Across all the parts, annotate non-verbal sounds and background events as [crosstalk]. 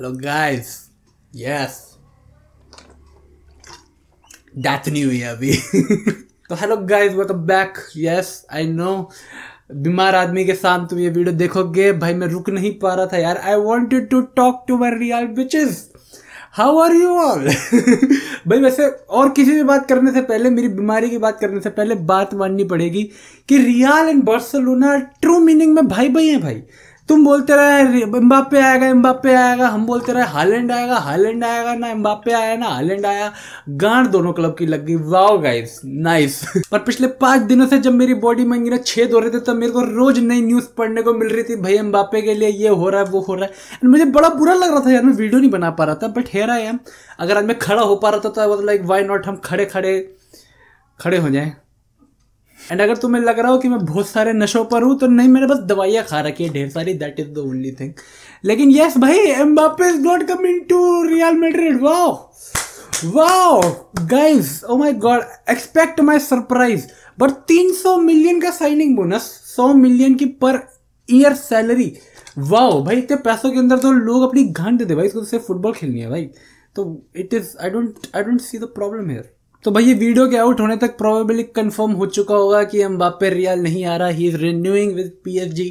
Hello guys. Yes. That's new है अभी [laughs] तो hello guys welcome back yes I know बीमार आदमी के साथ तुम ये वीडियो देखोगे भाई मैं रुक नहीं पा रहा था यार I wanted to talk to my real bitches how are you all भाई वैसे और किसी भी बात करने से पहले मेरी बीमारी की बात करने से पहले बात माननी पड़ेगी कि Real and Barcelona true meaning में भाई भाई हैं भाई तुम बोलते रहे एम्बापे आएगा एम्बापे आएगा हम बोलते रहे हालैंड आएगा हालैंड आएगा ना एम्बापे आया ना हालैंड आया गांड दोनों क्लब की लग गई वाओ गाइस नाइस [laughs] पर पिछले पांच दिनों से जब मेरी बॉडी में ना छेद हो रहे थे तब तो मेरे को रोज नई न्यूज पढ़ने को मिल रही थी भाई एम्बापे के लिए ये हो रहा है वो हो रहा है मुझे बड़ा बुरा लग रहा था यार मैं वीडियो नहीं बना पा रहा था बट हेरा आई अगर आज मैं खड़ा हो पा रहा था तो लाइक वाई नॉट हम खड़े खड़े खड़े हो जाए एंड अगर तुम्हें लग रहा हो कि मैं बहुत सारे नशों पर हूँ तो नहीं मैंने बस दवाइयाँ खा रखी है ढेर सारी that is the only thing लेकिन यस भाई Mbappe is not coming to Real Madrid wow wow guys oh my god expect my surprise but 300 million का साइनिंग बोनस 100 मिलियन की पर ईयर सैलरी वाओ भाई इतने पैसों के अंदर तो लोग अपनी घंट दे भाई इसको तो सिर्फ फुटबॉल खेलनी है भाई तो it is I don't I don't see the problem here तो भाई ये वीडियो के आउट होने तक प्रोबेबली कंफर्म हो चुका होगा कि बापे रियल नहीं आ रहा ही इज रिन्यूइंग विद जी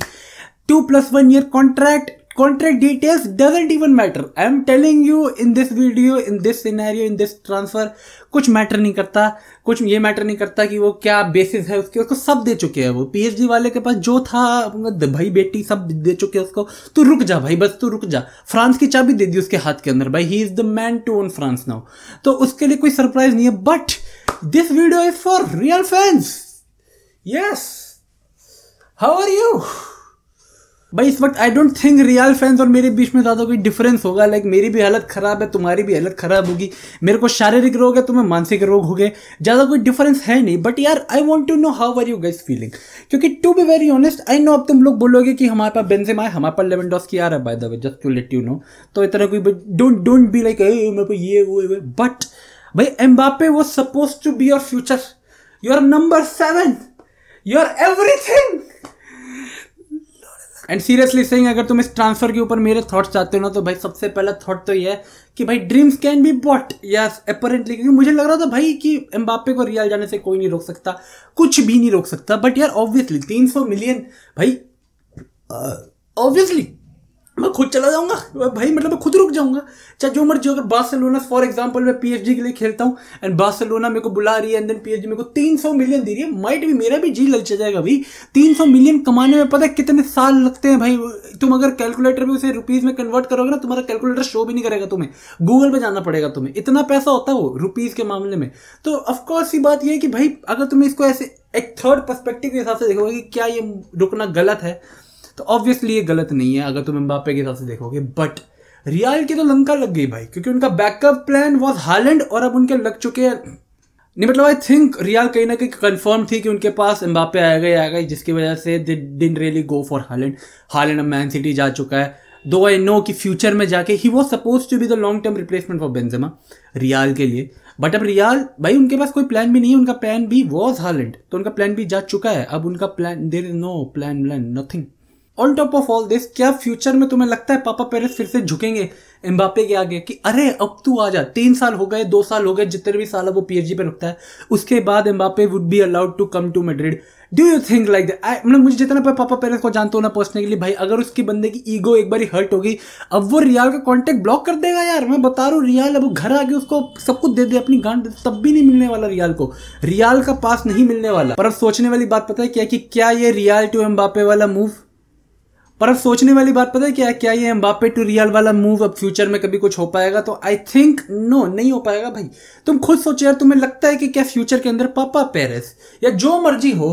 two plus one year contract contract details doesn't even matter. I am telling you in this video, in this scenario, in this transfer कुछ मैटर नहीं करता कुछ ये मैटर नहीं करता कि वो क्या बेसिस है उसके उसको सब दे चुके हैं वो पीएचडी वाले के पास जो था भाई बेटी सब दे चुके हैं उसको तू रुक जा भाई बस तू रुक जा फ्रांस की चाबी दे दी उसके हाथ के अंदर भाई he is the man to own France now तो उसके लिए कोई सरप्राइज नहीं है but this video is for real fans yes how are you भाई इस वक्त I don't think real fans और मेरे बीच में ज़्यादा कोई डिफरेंस होगा लाइक मेरी भी हालत ख़राब है तुम्हारी भी हालत ख़राब होगी मेरे को शारीरिक रोग है तुम्हें मानसिक रोग हो गए ज़्यादा कोई डिफरेंस है नहीं बट यार I want to know how are you guys feeling क्योंकि to be very honest I know अब तुम लोग बोलोगे कि हमारे पास बेनजेम आए हमारे पास लेवन डॉस की आ रहा है by the way just to let you know तो इतना कोई डोंट डोंट बी लाइक मेरे को ये वो बट भाई एम्बापे वो suppose to be your future your number seven your everything and seriously saying अगर तुम इस ट्रांसफर के ऊपर मेरे थॉट्स चाहते हो ना तो भाई सबसे पहला थॉट तो ये है कि भाई dreams can be bought yes apparently क्योंकि मुझे लग रहा था भाई कि एम्बापे को रियल जाने से कोई नहीं रोक सकता कुछ भी नहीं रोक सकता बट यार ऑब्वियसली तीन सौ मिलियन भाई ऑब्वियसली uh, मैं खुद चला जाऊंगा भाई मतलब मैं खुद रुक जाऊंगा चाहे जो मर्जी अगर बार्सिलोना फॉर एग्जांपल मैं पीएचडी के लिए खेलता हूँ एंड बार्सिलोना मेरे को बुला रही है एंड देन पीएचडी मेरे को 300 मिलियन दे रही है माइट भी मेरा भी जी ललचा जाएगा भाई 300 मिलियन कमाने में पता है कितने साल लगते हैं भाई तुम अगर कैलकुलेटर में उसे रुपीज़ में कन्वर्ट करोगे ना तुम्हारा कैलकुलेटर शो भी नहीं करेगा तुम्हें गूगल पर जाना पड़ेगा तुम्हें इतना पैसा होता है वो रुपीज़ के मामले में तो ऑफकोर्स ये बात यह है कि भाई अगर तुम्हें इसको ऐसे एक थर्ड पर्सपेक्टिव के हिसाब से देखोगे कि क्या ये रुकना गलत है तो ऑब्वियसली ये गलत नहीं है अगर तुम एम्बापे के हिसाब से देखोगे बट रियाल की तो लंका लग गई भाई क्योंकि उनका बैकअप प्लान वॉज हालैंड और अब उनके लग चुके हैं नहीं मतलब आई थिंक रियाल कहीं ना कहीं कन्फर्म थी कि उनके पास एम्बापे आएगा ही आएगा जिसकी वजह से they didn't really go for Haaland Haaland अब मैन सिटी जा चुका है दो आई नो कि फ्यूचर में जाके he was suppose to be the long term replacement for Benzema Real के लिए बट अब रियाल भाई उनके पास कोई प्लान भी नहीं है उनका प्लान भी वॉज हालैंड तो उनका प्लान भी जा चुका है अब उनका plan there is no plan plan nothing on top of all this क्या फ्यूचर में तुम्हें लगता है पापा पेरिस फिर से झुकेंगे एम्बापे के आगे कि अरे अब तू आ जा तीन साल हो गए दो साल हो गए जितने भी साल वो पीएचडी पे रुकता है उसके बाद Mbappe would be allowed to come to Madrid do you think like that मतलब मुझे जितना पर पापा पेरेंट्स को जानता हूँ ना पर्सनली भाई अगर उसकी बंदे की ईगो एक बार हर्ट होगी अब वो रियाल का कॉन्टेक्ट ब्लॉक कर देगा यार मैं बता रहा हूँ रियाल अब घर आके उसको सब कुछ दे दे अपनी गांड तब भी नहीं मिलने वाला रियाल को रियाल का पास नहीं मिलने वाला पर अब सोचने वाली बात पता है क्या कि क्या ये रियाल टू एम्बापे वाला मूव पर अब सोचने वाली बात पता है क्या क्या ये एम्बापे टू रियल वाला मूव अब फ्यूचर में कभी कुछ हो पाएगा तो आई थिंक नो नहीं हो पाएगा भाई तुम खुद सोचो यार तुम्हें लगता है कि क्या फ्यूचर के अंदर पापा पेरिस या जो मर्जी हो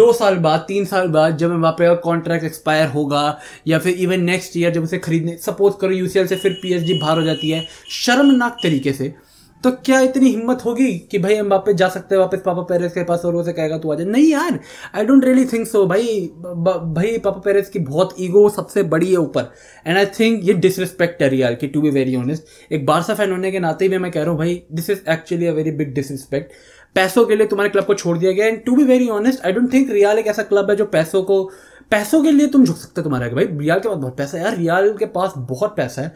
दो साल बाद तीन साल बाद जब एम्बापे का कॉन्ट्रैक्ट एक्सपायर होगा या फिर इवन नेक्स्ट ईयर जब उसे खरीदने सपोज करो यूसीएल से फिर पीएचडी बाहर हो जाती है शर्मनाक तरीके से तो क्या इतनी हिम्मत होगी कि भाई हम वापस जा सकते हैं वापस पापा पेरेस के पास और उसे कहेगा तू आ जा नहीं यार I don't really think so भाई भाई पापा पेरेस की बहुत ईगो सबसे बड़ी है ऊपर एंड आई थिंक ये डिसरिस्पेक्ट है यार कि टू बी वेरी ऑनेस्ट एक बारसा फैन होने के नाते भी मैं कह रहा हूँ भाई this is actually a very big disrespect पैसों के लिए तुम्हारे क्लब को छोड़ दिया गया and to be very honest I don't think Real एक ऐसा क्लब है जो पैसों को पैसों के लिए तुम झुक सकते हो तुम्हारा भाई रियाल के पास बहुत पैसा है यार रियाल के पास बहुत पैसा है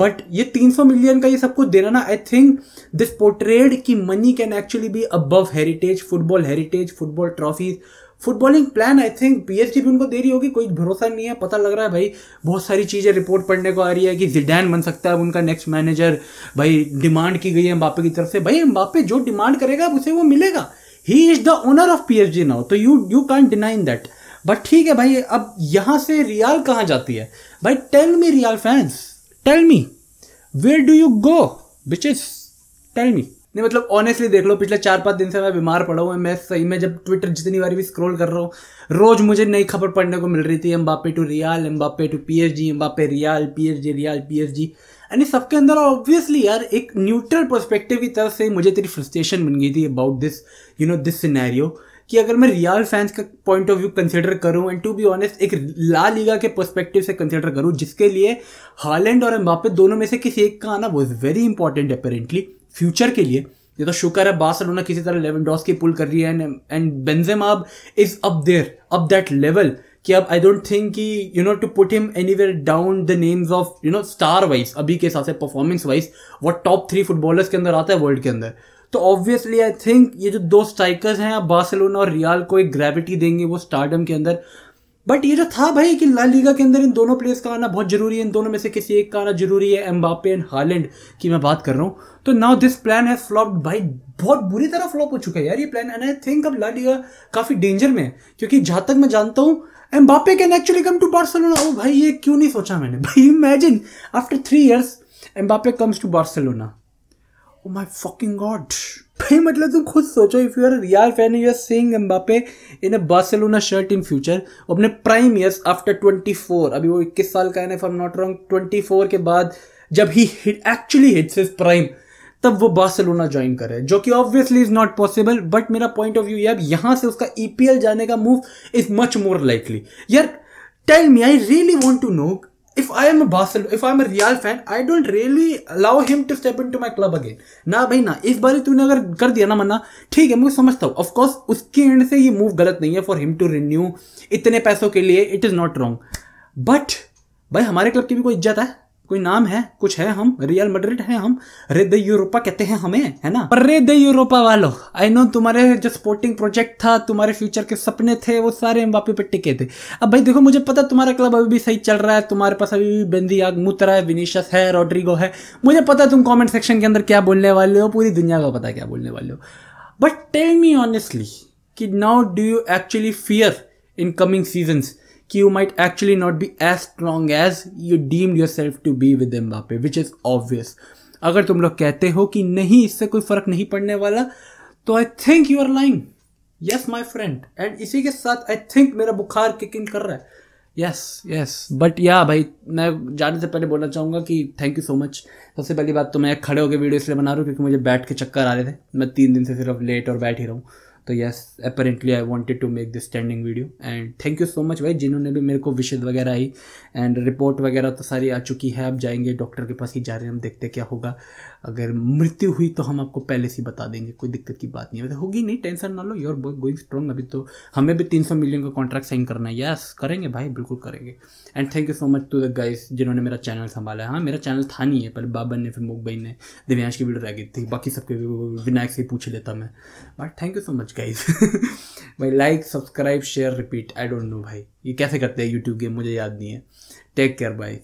बट ये 300 मिलियन का ये सब कुछ देना ना आई थिंक दिस पोर्ट्रेड की money can actually be above heritage football heritage football trophies footballing plan I think PSG भी उनको दे रही होगी कोई भरोसा नहीं है पता लग रहा है भाई बहुत सारी चीज़ें रिपोर्ट पढ़ने को आ रही है कि जिडैन बन सकता है उनका नेक्स्ट मैनेजर भाई डिमांड की गई है बापे की तरफ से भाई बापे जो डिमांड करेगा उसे वो मिलेगा he is the owner of P S G now तो you you can't deny that but ठीक है भाई अब यहां से रियाल कहां जाती है भाई tell me Real fans tell me where do you go bitches tell me नहीं मतलब ऑनेस्टली देख लो पिछले चार पांच दिन से मैं बीमार पड़ा हुआ मैं सही में जब ट्विटर जितनी बार भी स्क्रॉल कर रहा हूँ रोज मुझे नई खबर पढ़ने को मिल रही थी Mbappe to Real Mbappe to P S G Mbappe Real P S G Real P S G and सबके अंदर ऑब्वियसली यार एक न्यूट्रल परस्पेक्टिव की तरफ से मुझे तेरी फ्रस्ट्रेशन बन गई थी about this you know this scenario कि अगर मैं रियल फैंस का पॉइंट ऑफ व्यू कंसिडर करूं एंड टू बी ऑनेस्ट एक ला लीगा के पर्सपेक्टिव से कंसिडर करूं जिसके लिए हालैंड और एम्बापे दोनों में से किसी एक का आना वो is very important apparently future के लिए ये तो शुक्र है बार्सिलोना किसी तरह लेवन डॉस की पुल कर रही है एंड एंड अब is up there up that level कि अब आई डोंट थिंक कि you know to put him anywhere down the names of you know star wise अभी के हिसाब से परफॉर्मेंस वाइज वो टॉप थ्री फुटबॉलर्स के अंदर आता है वर्ल्ड के अंदर तो ऑब्वियसली आई थिंक ये जो दो स्ट्राइकर्स हैं आप बार्सिलोना और रियाल को एक ग्रेविटी देंगे वो स्टार्डम के अंदर बट ये जो था भाई कि ला लीगा के अंदर इन दोनों प्लेयर्स का आना बहुत जरूरी है इन दोनों में से किसी एक का आना जरूरी है एम्बापे एंड हालैंड की मैं बात कर रहा हूँ तो नाउ दिस प्लान है फ्लॉप भाई बहुत बुरी तरह फ्लॉप हो चुका है यार ये प्लान एंड आई थिंक अब ला लीगा काफ़ी डेंजर में है क्योंकि जहाँ तक मैं जानता हूँ Mbappe can actually come to Barcelona भाई ये क्यों नहीं सोचा मैंने [laughs] भाई imagine after three years Mbappe comes to Barcelona my fucking God भाई मतलब तुम खुद सोचो if you are real fan you are seeing Mbappe in a Barcelona shirt in future अपने प्राइम इयर्स आफ्टर 24 अभी वो 21 साल का है ना if I am not wrong 24 के बाद जब ही एक्चुअली हिट्स हिज प्राइम तब वो बार्सिलोना ज्वाइन करे जो कि obviously is not possible but मेरा पॉइंट ऑफ व्यू यार यहाँ से उसका ईपीएल e जाने का move is much more likely यार tell me I really want to know if I am a Barcelona, if I am a Real fan, I don't really allow him to step into my club again. ना भाई ना इस बार तूने अगर कर दिया ना मना ठीक है मैं समझता हूँ ऑफकोर्स उसके एंड से ये मूव गलत नहीं है फॉर हिम टू रिन्यू इतने पैसों के लिए it is not wrong but भाई हमारे क्लब की भी कोई इज्जत है कोई नाम है कुछ है हम रियल मड्रिड है हम रे द यूरोपा कहते हैं हमें है ना पर रे द यूरोपा वालों आई नो तुम्हारे जो स्पोर्टिंग प्रोजेक्ट था तुम्हारे फ्यूचर के सपने थे वो सारे एम्बापे पे टिके थे अब भाई देखो मुझे पता तुम्हारा क्लब अभी भी सही चल रहा है तुम्हारे पास अभी भी बेंदी आग मुतरा है विनीशस है रोड्रिगो है मुझे पता है तुम कॉमेंट सेक्शन के अंदर क्या बोलने वाले हो पूरी दुनिया का पता क्या बोलने वाले हो बट टेल मी ऑनेस्टली कि now do you actually fear in coming seasons you actually not be as strong as you as your deemed to be with Mbappe which is obvious अगर तुम लोग कहते हो कि नहीं इससे कोई फर्क नहीं पड़ने वाला तो I think you are lying yes my friend and इसी के साथ आई थिंक मेरा बुखार किकिंग कर रहा है यस यस बट या भाई मैं जाने से पहले बोलना चाहूँगा कि थैंक यू सो मच सबसे पहली बात तो मैं खड़े होकर वीडियो इसलिए बना रहा हूँ क्योंकि मुझे बैठ के चक्कर आ रहे थे मैं तीन दिन से सिर्फ लेट और बैठ ही रहा हूँ तो yes apparently I wanted to make this standing video and thank you so much भाई जिन्होंने भी मेरे को विशेष वगैरह आई एंड रिपोर्ट वगैरह तो सारी आ चुकी है अब जाएंगे डॉक्टर के पास ही जा रहे हैं हम देखते क्या होगा अगर मृत्यु हुई तो हम आपको पहले से बता देंगे कोई दिक्कत की बात नहीं है होगी नहीं टेंशन ना लो योर बॉय गोइंग स्ट्रॉन्ग अभी तो हमें भी तीन मिलियन का कॉन्ट्रैक्ट साइन करना है यस करेंगे भाई बिल्कुल करेंगे and thank you so much to the guys जिन्होंने मेरा चैनल संभाला है हाँ मेरा चैनल था नहीं है पर बाबन ने फिर भाई ने दिव्यांश की वीडियो रह गई थी बाकी सबके विनायक से पूछ लेता मैं but thank you so much guys [laughs] भाई like subscribe share repeat I don't know भाई ये कैसे करते हैं यूट्यूब गेम मुझे याद नहीं है टेक केयर बाय